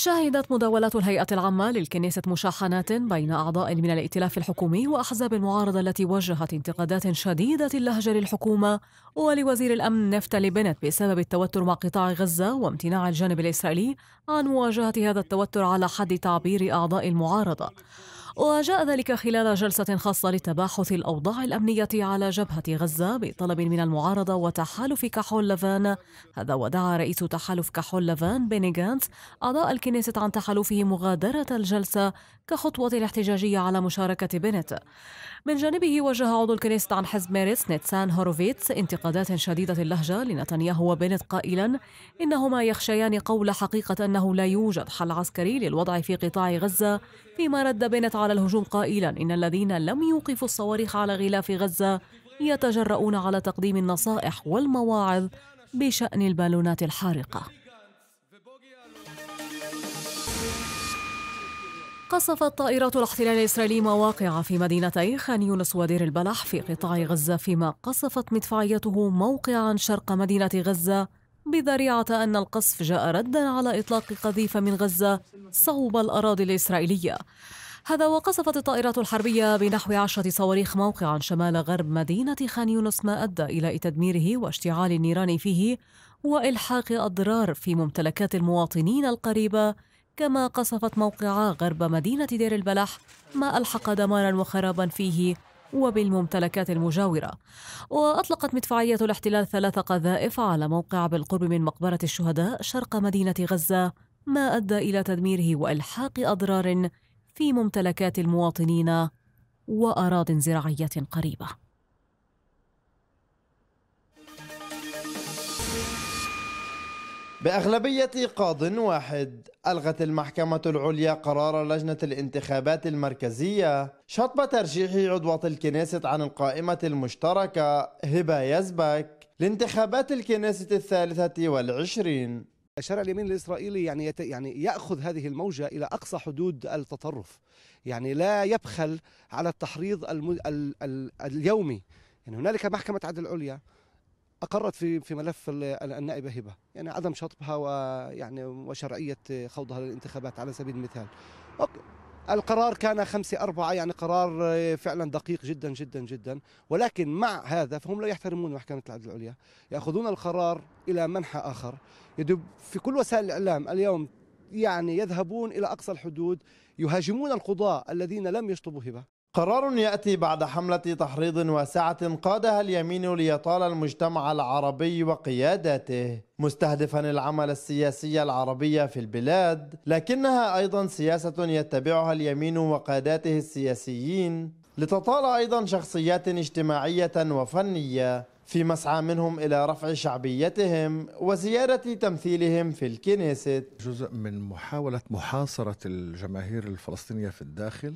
شهدت مداولات الهيئة العامة للكنيسة مشاحنات بين أعضاء من الائتلاف الحكومي وأحزاب المعارضة التي وجهت انتقادات شديدة اللهجة للحكومة ولوزير الأمن نفتالي بنت بسبب التوتر مع قطاع غزة وامتناع الجانب الإسرائيلي عن مواجهة هذا التوتر على حد تعبير أعضاء المعارضة وجاء ذلك خلال جلسة خاصة لتباحث الأوضاع الأمنية على جبهة غزة بطلب من المعارضة وتحالف كحول لفان هذا ودعا رئيس تحالف كحول لفان بيني غانتس أعضاء الكنيست عن تحالفه مغادرة الجلسة كخطوة احتجاجية على مشاركة بنت من جانبه وجه عضو الكنيست عن حزب ميرس نيتسان هوروفيتس انتقادات شديدة اللهجة لنتنياهو وبنت قائلا إنهما يخشيان قول حقيقة أنه لا يوجد حل عسكري للوضع في قطاع غزة فيما رد بنت على على الهجوم قائلا إن الذين لم يوقفوا الصواريخ على غلاف غزة يتجرؤون على تقديم النصائح والمواعظ بشأن البالونات الحارقة قصفت طائرات الاحتلال الإسرائيلي مواقع في مدينتي خان يونس ودير البلح في قطاع غزة فيما قصفت مدفعيته موقعا شرق مدينة غزة بذريعة أن القصف جاء ردا على إطلاق قذيفة من غزة صوب الأراضي الإسرائيلية هذا وقصفت الطائرات الحربية بنحو عشرة صواريخ موقعا شمال غرب مدينة خان يونس ما أدى إلى تدميره واشتعال النيران فيه وإلحاق أضرار في ممتلكات المواطنين القريبة كما قصفت موقعا غرب مدينة دير البلح ما ألحق دمارا وخرابا فيه وبالممتلكات المجاورة وأطلقت مدفعية الاحتلال ثلاث قذائف على موقع بالقرب من مقبرة الشهداء شرق مدينة غزة ما أدى إلى تدميره وإلحاق أضرار في ممتلكات المواطنين واراض زراعيه قريبه بأغلبية قاض واحد ألغت المحكمة العليا قرار لجنة الانتخابات المركزية شطب ترشيح عضوة الكنيسة عن القائمة المشتركة هبة يزبك لانتخابات الكنيسة الثالثة والعشرين الشارع اليمين الاسرائيلي يعني يت... يعني ياخذ هذه الموجه الى اقصى حدود التطرف يعني لا يبخل على التحريض الم... ال... ال... اليومي يعني هنالك محكمه عدل العليا اقرت في في ملف النائبه هبه يعني عدم شطبها ويعني وشرعيه خوضها للانتخابات على سبيل المثال أوكي. القرار كان خمسة أربعة يعني قرار آه، فعلا دقيق جدا جدا جدا ولكن مع هذا فهم لا يحترمون محكمة العدل العليا يأخذون القرار إلى منحى آخر يدب في كل وسائل الإعلام اليوم يعني يذهبون إلى أقصى الحدود يهاجمون القضاة الذين لم يشطبوا هبة قرار يأتي بعد حملة تحريض واسعة قادها اليمين ليطال المجتمع العربي وقياداته مستهدفا العمل السياسي العربي في البلاد لكنها أيضا سياسة يتبعها اليمين وقاداته السياسيين لتطال أيضا شخصيات اجتماعية وفنية في مسعى منهم إلى رفع شعبيتهم وزيادة تمثيلهم في الكنيست جزء من محاولة محاصرة الجماهير الفلسطينية في الداخل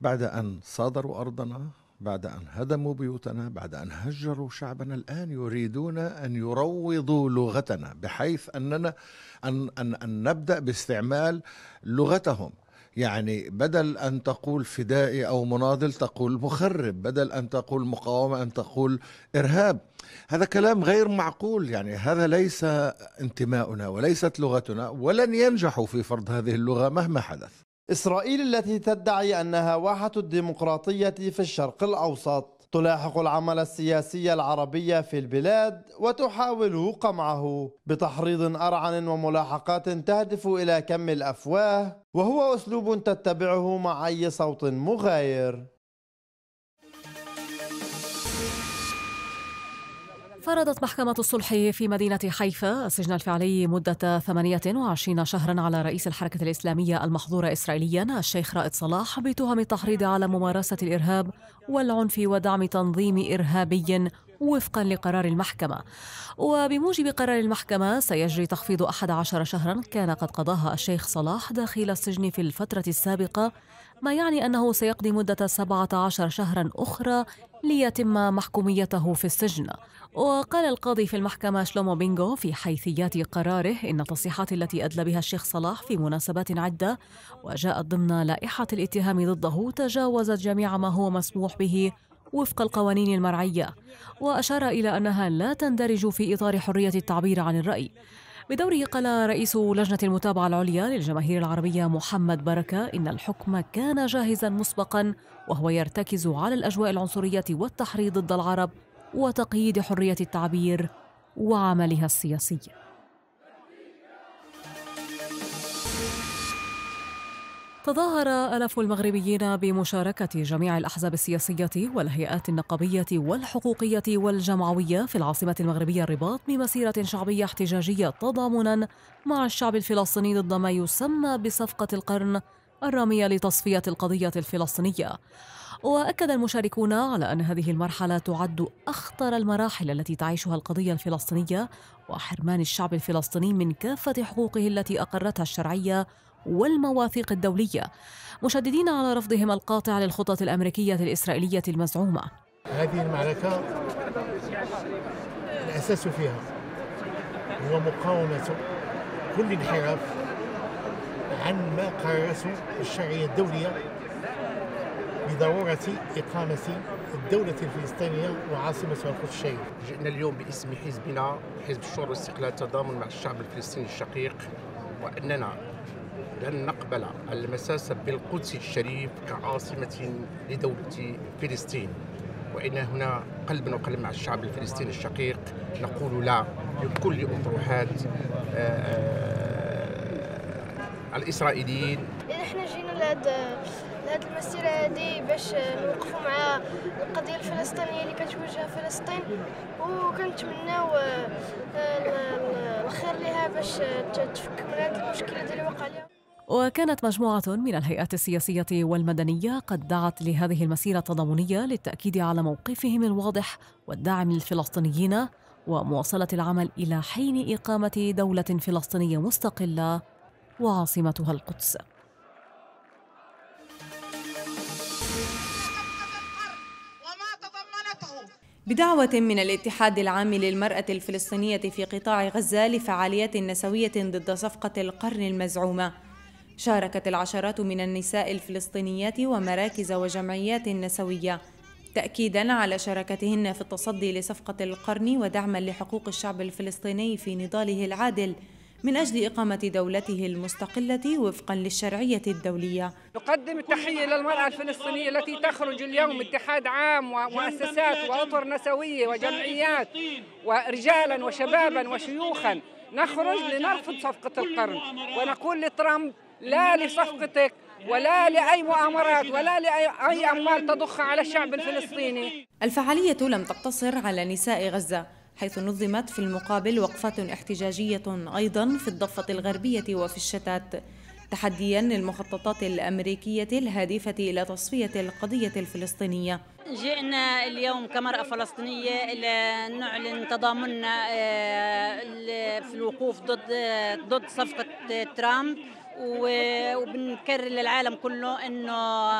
بعد أن صادروا أرضنا بعد أن هدموا بيوتنا بعد أن هجروا شعبنا الآن يريدون أن يروضوا لغتنا بحيث أننا أن, أن, أن نبدأ باستعمال لغتهم يعني بدل أن تقول فدائي أو مناضل تقول مخرب بدل أن تقول مقاومة أن تقول إرهاب هذا كلام غير معقول يعني هذا ليس انتماؤنا وليست لغتنا ولن ينجحوا في فرض هذه اللغة مهما حدث إسرائيل التي تدعي أنها واحة الديمقراطية في الشرق الأوسط تلاحق العمل السياسي العربي في البلاد وتحاول قمعه بتحريض أرعن وملاحقات تهدف إلى كم الأفواه وهو أسلوب تتبعه مع أي صوت مغاير فرضت محكمة الصلح في مدينة حيفا السجن الفعلي مدة 28 شهرا على رئيس الحركة الإسلامية المحظورة إسرائيليا الشيخ رائد صلاح بتهم التحريض على ممارسة الإرهاب والعنف ودعم تنظيم إرهابي وفقا لقرار المحكمة وبموجب قرار المحكمة سيجري تخفيض 11 شهرا كان قد قضاها الشيخ صلاح داخل السجن في الفترة السابقة ما يعني أنه سيقضي مدة 17 شهرا أخرى ليتم محكوميته في السجن وقال القاضي في المحكمة شلومو بينغو في حيثيات قراره إن التصريحات التي أدلى بها الشيخ صلاح في مناسبات عدة وجاءت ضمن لائحة الاتهام ضده تجاوزت جميع ما هو مسموح به وفق القوانين المرعية وأشار إلى أنها لا تندرج في إطار حرية التعبير عن الرأي بدوره قال رئيس لجنة المتابعة العليا للجماهير العربية محمد بركة إن الحكم كان جاهزا مسبقا وهو يرتكز على الأجواء العنصرية والتحريض ضد العرب وتقييد حرية التعبير وعملها السياسي تظاهر ألاف المغربيين بمشاركة جميع الأحزاب السياسية والهيئات النقابية والحقوقية والجمعوية في العاصمة المغربية الرباط بمسيرة شعبية احتجاجية تضامنا مع الشعب الفلسطيني ضد ما يسمى بصفقة القرن الرامية لتصفية القضية الفلسطينية وأكد المشاركون على أن هذه المرحلة تعد أخطر المراحل التي تعيشها القضية الفلسطينية وحرمان الشعب الفلسطيني من كافة حقوقه التي أقرتها الشرعية والمواثيق الدولية مشددين على رفضهم القاطع للخطط الأمريكية الإسرائيلية المزعومة هذه المعركة الأساس فيها هو مقاومة كل انحراف عن ما قررته الشرعية الدولية بضرورة إقامة الدولة الفلسطينية وعاصمتها القدس الشريف. جئنا اليوم باسم حزبنا حزب الشور والاستقلال تضامن مع الشعب الفلسطيني الشقيق وأننا لن نقبل المساس بالقدس الشريف كعاصمة لدولة فلسطين وإن هنا قلبا وقلب مع الشعب الفلسطيني الشقيق نقول لا لكل أطروحات آه، آه، الإسرائيليين يعني احنا جينا لهذا لهذه المسيره هذه باش نوقفوا مع القضيه الفلسطينيه اللي كتواجه فلسطين وكنتمناو آه، الخير لها باش تفك من هذه المشكله اللي وقع لها وكانت مجموعة من الهيئات السياسية والمدنية قد دعت لهذه المسيرة التضامنية للتأكيد على موقفهم الواضح والدعم للفلسطينيين ومواصلة العمل إلى حين إقامة دولة فلسطينية مستقلة وعاصمتها القدس. بدعوة من الاتحاد العام للمرأة الفلسطينية في قطاع غزة لفعاليات نسوية ضد صفقة القرن المزعومة شاركت العشرات من النساء الفلسطينيات ومراكز وجمعيات نسوية تأكيدا على شراكتهن في التصدي لصفقة القرن ودعما لحقوق الشعب الفلسطيني في نضاله العادل من أجل إقامة دولته المستقلة وفقا للشرعية الدولية نقدم التحية للمرأة الفلسطينية التي تخرج اليوم اتحاد عام ومؤسسات وأطر نسوية وجمعيات ورجالا وشبابا وشيوخا نخرج لنرفض صفقة القرن ونقول لترامب لا لصفقتك ولا لأي مؤامرات ولا لأي أموال تضخها على الشعب الفلسطيني الفعالية لم تقتصر على نساء غزة حيث نظمت في المقابل وقفات احتجاجية أيضا في الضفة الغربية وفي الشتات تحديا للمخططات الأمريكية الهادفة إلى تصفية القضية الفلسطينية جئنا اليوم كمرأة فلسطينية لنعلن تضامننا آه، في الوقوف ضد آه، ضد صفقة ترامب وبنكرر للعالم كله انه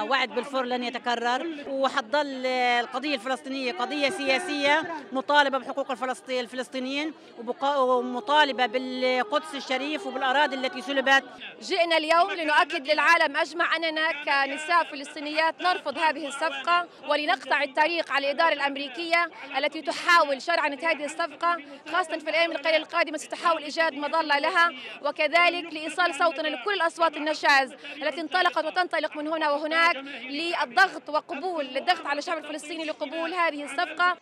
وعد بالفور لن يتكرر وحتضل القضيه الفلسطينيه قضيه سياسيه مطالبه بحقوق الفلسطينيين ومطالبه بالقدس الشريف وبالاراضي التي سلبت جئنا اليوم لنؤكد للعالم اجمع اننا كنساء فلسطينيات نرفض هذه الصفقه ولنقطع الطريق على الاداره الامريكيه التي تحاول شرعنه هذه الصفقه خاصه في الايام القليله القادمه ستحاول ايجاد مظله لها وكذلك لايصال صوتنا لكل كل الأصوات النشاز التي انطلقت وتنطلق من هنا وهناك للضغط وقبول للضغط على الشعب الفلسطيني لقبول هذه الصفقة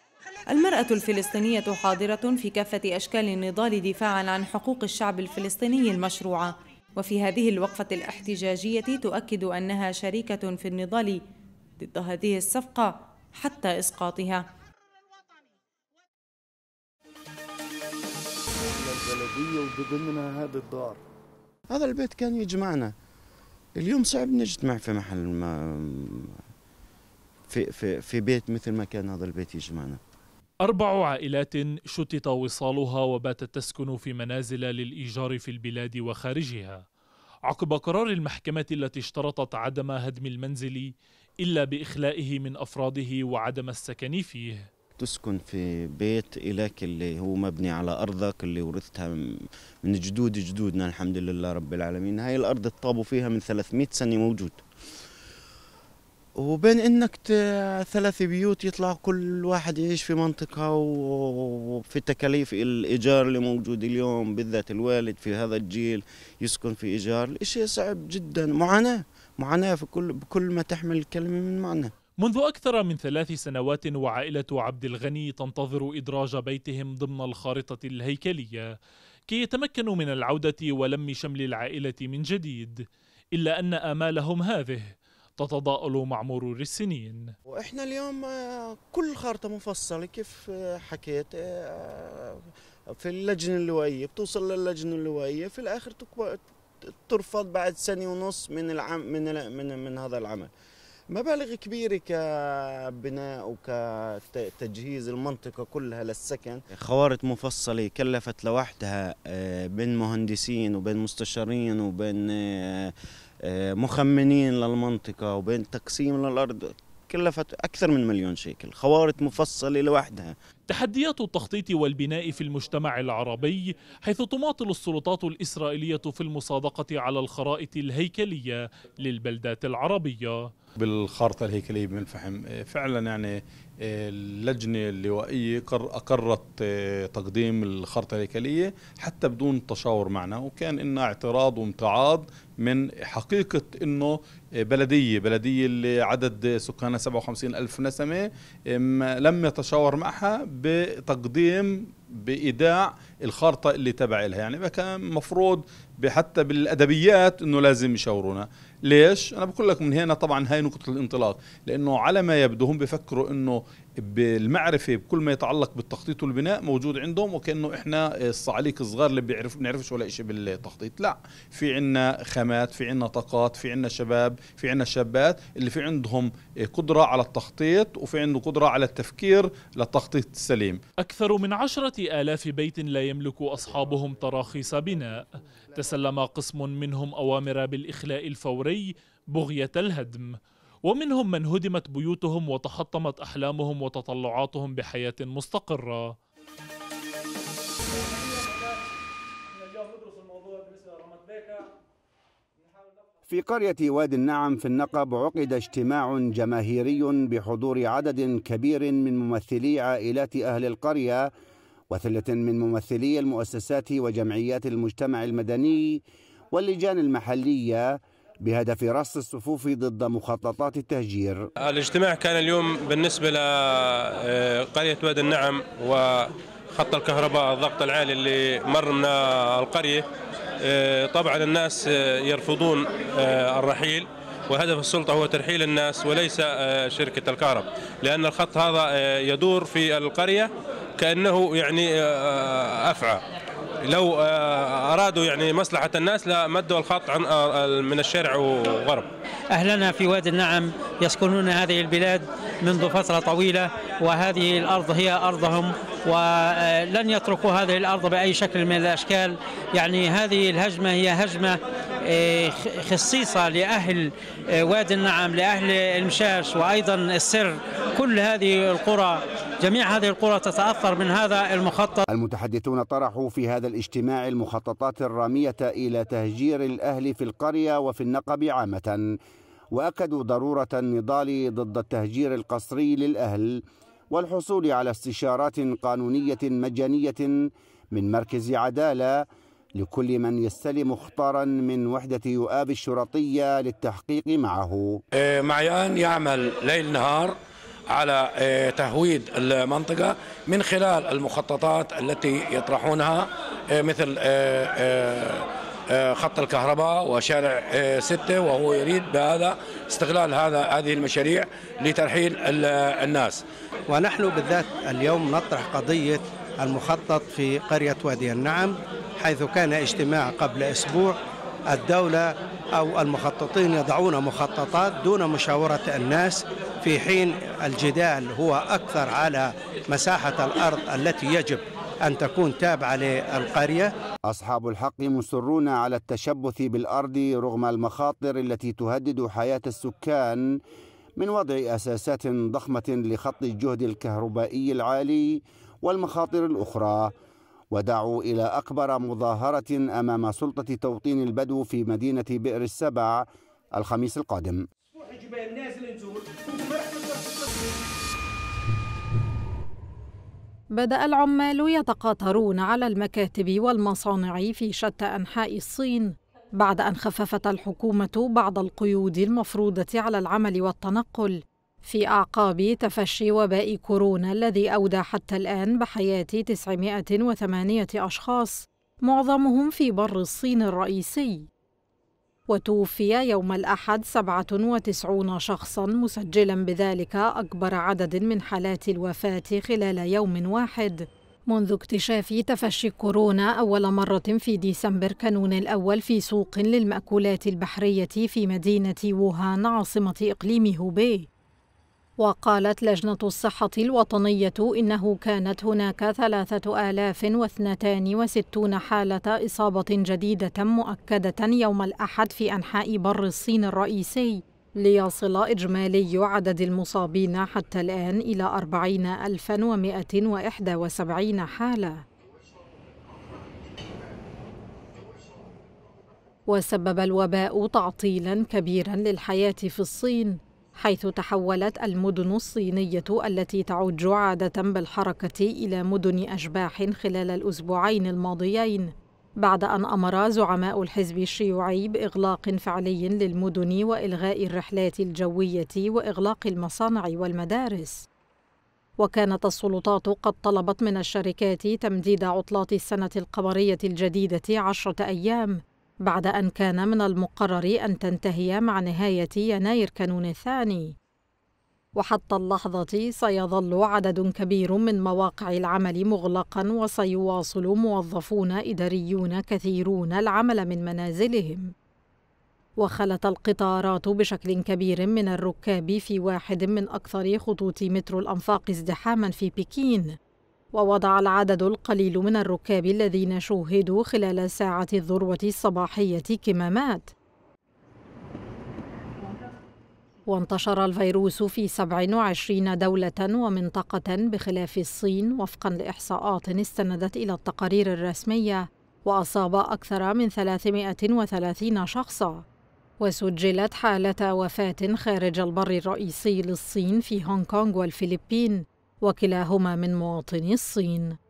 المرأة الفلسطينية حاضرة في كافة أشكال النضال دفاعا عن حقوق الشعب الفلسطيني المشروعة وفي هذه الوقفة الاحتجاجية تؤكد أنها شريكة في النضال ضد هذه الصفقة حتى إسقاطها البلدية وبضمنها هذا الدار هذا البيت كان يجمعنا اليوم صعب نجتمع في محل ما في, في, في بيت مثل ما كان هذا البيت يجمعنا أربع عائلات شتت وصالها وباتت تسكن في منازل للإيجار في البلاد وخارجها عقب قرار المحكمة التي اشترطت عدم هدم المنزل إلا بإخلائه من أفراده وعدم السكن فيه تسكن في بيت إلك اللي هو مبني على أرضك اللي ورثتها من جدود جدودنا الحمد لله رب العالمين هاي الأرض الطابوا فيها من 300 سنة موجود وبين انك ثلاث بيوت يطلع كل واحد يعيش في منطقة وفي تكاليف الإيجار اللي موجود اليوم بالذات الوالد في هذا الجيل يسكن في إيجار الإشي صعب جدا معاناة معاناة في كل بكل ما تحمل الكلمة من معنى منذ أكثر من ثلاث سنوات وعائلة عبد الغني تنتظر إدراج بيتهم ضمن الخارطة الهيكلية كي يتمكنوا من العودة ولم شمل العائلة من جديد إلا أن آمالهم هذه تتضاءل مع مرور السنين وإحنا اليوم آه، كل خارطة مفصلة كيف آه، حكيت آه، في اللجنة اللوائية بتوصل للجنة اللوائية في الآخر ترفض بعد سنة ونص من العم من من من هذا العمل مبالغ كبيرة كبناء وكتجهيز المنطقة كلها للسكن خوارط مفصلة كلفت لوحدها آه، بين مهندسين وبين مستشارين وبين آه، آه، مخمنين للمنطقة وبين تقسيم للأرض كلفت أكثر من مليون شيكل خوارط مفصلة لوحدها تحديات التخطيط والبناء في المجتمع العربي حيث تماطل السلطات الإسرائيلية في المصادقة على الخرائط الهيكلية للبلدات العربية بالخارطة الهيكلية من الفحم فعلا يعني اللجنة آه، اللوائية أقرت آه، تقديم الخارطة الهيكلية حتى بدون تشاور معنا وكان إنها اعتراض وامتعاض من حقيقة أنه بلدية بلدية اللي عدد سكانها 57 ألف نسمة لم يتشاور معها بتقديم بإيداع الخارطة اللي تبع لها يعني كان مفروض حتى بالأدبيات أنه لازم يشاورونا ليش؟ أنا بقول لك من هنا طبعا هاي نقطة الانطلاق لأنه على ما يبدو هم بفكروا أنه بالمعرفه بكل ما يتعلق بالتخطيط والبناء موجود عندهم وكانه احنا آه، الصعاليك الصغار اللي بيعرف بنعرفش ولا شيء بالتخطيط لا في عندنا خامات في عندنا طاقات في عندنا شباب في عندنا شابات اللي في عندهم آه، قدره على التخطيط وفي عنده قدره على التفكير للتخطيط السليم اكثر من عشرة آلاف بيت لا يملك اصحابهم تراخيص بناء تسلم قسم منهم اوامر بالاخلاء الفوري بغيه الهدم ومنهم من هدمت بيوتهم وتحطمت احلامهم وتطلعاتهم بحياه مستقره في قرية وادي النعم في النقب عقد اجتماع جماهيري بحضور عدد كبير من ممثلي عائلات أهل القرية وثلة من ممثلي المؤسسات وجمعيات المجتمع المدني واللجان المحلية بهدف رص الصفوف ضد مخططات التهجير الاجتماع كان اليوم بالنسبة لقرية آه، واد النعم وخط الكهرباء الضغط العالي اللي مر من القرية آه، طبعا الناس آه، يرفضون الرحيل وهدف السلطة هو ترحيل الناس وليس شركة الكهرب لأن الخط هذا يدور في القرية كأنه يعني أفعى لو آه، ارادوا يعني مصلحه الناس لمدوا الخط عن آه، من الشارع وغرب. اهلنا في وادي النعم يسكنون هذه البلاد منذ فتره طويله وهذه الارض هي ارضهم ولن آه، يتركوا هذه الارض باي شكل من الاشكال يعني هذه الهجمه هي هجمه آه، خصيصة لأهل آه، وادي النعم لأهل المشاش وأيضا السر كل هذه القرى جميع هذه القرى تتأثر من هذا المخطط المتحدثون طرحوا في هذا الاجتماع المخططات الرامية إلى تهجير الأهل في القرية وفي النقب عامة وأكدوا ضرورة النضال ضد التهجير القسري للأهل والحصول على استشارات قانونية مجانية من مركز عداله لكل من يستلم اختارا من وحدة يؤاب الشرطية للتحقيق معه إيه، معيان يعمل ليل نهار على إيه، تهويد المنطقة من خلال المخططات التي يطرحونها إيه، مثل خط الكهرباء وشارع ستة وهو يريد بهذا استغلال هذا هذه المشاريع لترحيل الناس ونحن بالذات اليوم نطرح قضية المخطط في قرية وادي النعم حيث كان اجتماع قبل أسبوع الدولة أو المخططين يضعون مخططات دون مشاورة الناس في حين الجدال هو أكثر على مساحة الأرض التي يجب أن تكون تابعة للقرية أصحاب الحق مصرون على التشبث بالأرض رغم المخاطر التي تهدد حياة السكان من وضع أساسات ضخمة لخط الجهد الكهربائي العالي والمخاطر الأخرى ودعوا إلى أكبر مظاهرة أمام سلطة توطين البدو في مدينة بئر السبع الخميس القادم بدأ العمال يتقاطرون على المكاتب والمصانع في شتى أنحاء الصين بعد أن خففت الحكومة بعض القيود المفروضة على العمل والتنقل في أعقاب تفشي وباء كورونا الذي أودى حتى الآن بحياة 908 أشخاص معظمهم في بر الصين الرئيسي وتوفي يوم الأحد 97 شخصا مسجلا بذلك أكبر عدد من حالات الوفاة خلال يوم واحد منذ اكتشاف تفشي كورونا أول مرة في ديسمبر كانون الأول في سوق للمأكولات البحرية في مدينة ووهان عاصمة إقليم هوبي وقالت لجنة الصحة الوطنية إنه كانت هناك 3062 حالة إصابة جديدة مؤكدة يوم الأحد في أنحاء بر الصين الرئيسي ليصل إجمالي عدد المصابين حتى الآن إلى 40171 حالة وسبب الوباء تعطيلا كبيرا للحياة في الصين حيث تحولت المدن الصينية التي تعج عادة بالحركة إلى مدن أشباح خلال الأسبوعين الماضيين بعد أن أمر زعماء الحزب الشيوعي بإغلاق فعلي للمدن وإلغاء الرحلات الجوية وإغلاق المصانع والمدارس وكانت السلطات قد طلبت من الشركات تمديد عطلات السنة القمرية الجديدة عشرة أيام بعد أن كان من المقرر أن تنتهي مع نهاية يناير كانون الثاني وحتى اللحظة سيظل عدد كبير من مواقع العمل مغلقا وسيواصل موظفون إداريون كثيرون العمل من منازلهم وخلت القطارات بشكل كبير من الركاب في واحد من أكثر خطوط مترو الأنفاق ازدحاما في بكين ووضع العدد القليل من الركاب الذين شوهدوا خلال ساعة الذروة الصباحية كمامات وانتشر الفيروس في 27 دولة ومنطقة بخلاف الصين وفقا لإحصاءات استندت إلى التقارير الرسمية وأصاب أكثر من 330 شخصا وسجلت حالة وفاة خارج البر الرئيسي للصين في هونغ كونغ والفلبين وكلاهما من مواطني الصين